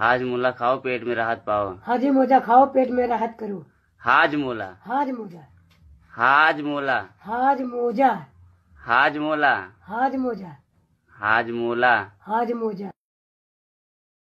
हाज मोला खाओ पेट में राहत पाओ हाजी मोजा खाओ पेट में राहत करो हाज मोला हाज मोजा हाज मोला हाज मोजा हाज मोला हाज मोजा हाज मोला हाज मोजा